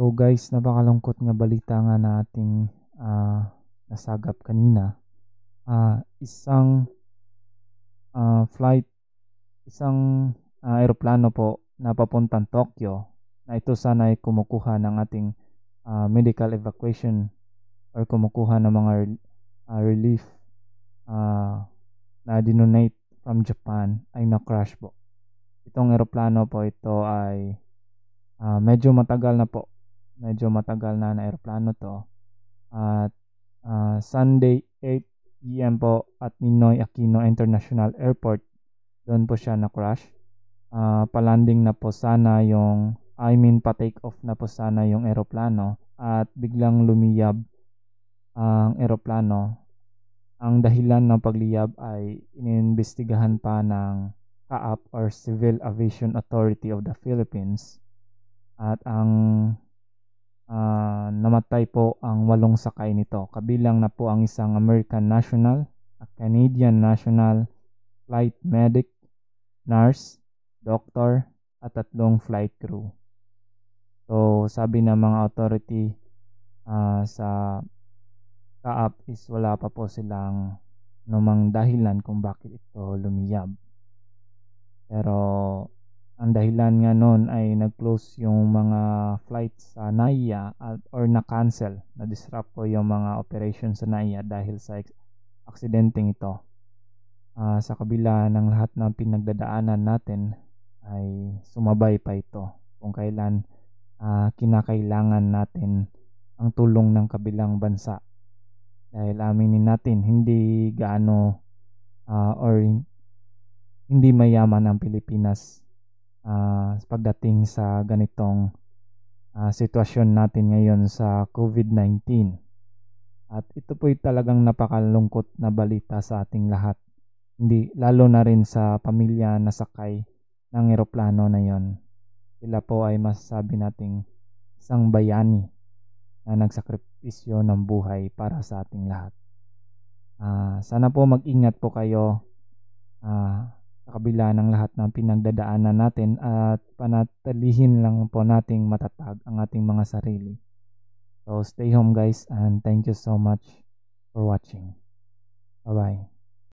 So guys, napakalungkot nga balita nga na ating uh, nasagap kanina. Uh, isang uh, flight, isang uh, aeroplano po na papuntang Tokyo na ito sana ay kumukuha ng ating uh, medical evacuation or kumukuha ng mga uh, relief uh, na dinonate from Japan ay na-crash po. Itong eroplano po ito ay uh, medyo matagal na po medyo matagal na na aeroplano to. At uh, Sunday 8 p.m. po at Ninoy Aquino International Airport. Doon po siya na-crash. Uh, palanding na po sana yung, I mean pa-take off na po sana yung aeroplano at biglang lumiyab ang eroplano. Ang dahilan ng pagliyab ay iniimbestigahan pa ng CAAP or Civil Aviation Authority of the Philippines at ang uh, namatay po ang walong sakay nito. Kabilang na po ang isang American national, a Canadian national, flight medic, nurse, doctor, at tatlong flight crew. So, sabi ng mga authority uh, sa Kaap is wala pa po silang namang dahilan kung bakit ito lumiyab. Pero ang dahilan nga noon ay nag-close yung mga flights sa NAIA or na-cancel, na-disrupt po yung mga operations sa NAIA dahil sa aksidenteng ito. Uh, sa kabila ng lahat ng pinagdadaanan natin ay sumabay pa ito kung kailan uh, kinakailangan natin ang tulong ng kabilang bansa. Dahil aminin natin hindi gaano uh, or hindi mayaman ang Pilipinas uh, pagdating sa ganitong uh, sitwasyon natin ngayon sa COVID-19. At ito po'y talagang napakalungkot na balita sa ating lahat. Hindi, lalo na rin sa pamilya na sakay ng eroplano na yon. Sila po ay masasabi nating isang bayani na nagsakripisyo ng buhay para sa ating lahat. Uh, sana po mag-ingat po kayo. Uh, sa kabila ng lahat ng pinagdadaanan natin at panatilihin lang po nating matatag ang ating mga sarili. So stay home guys and thank you so much for watching. Bye-bye.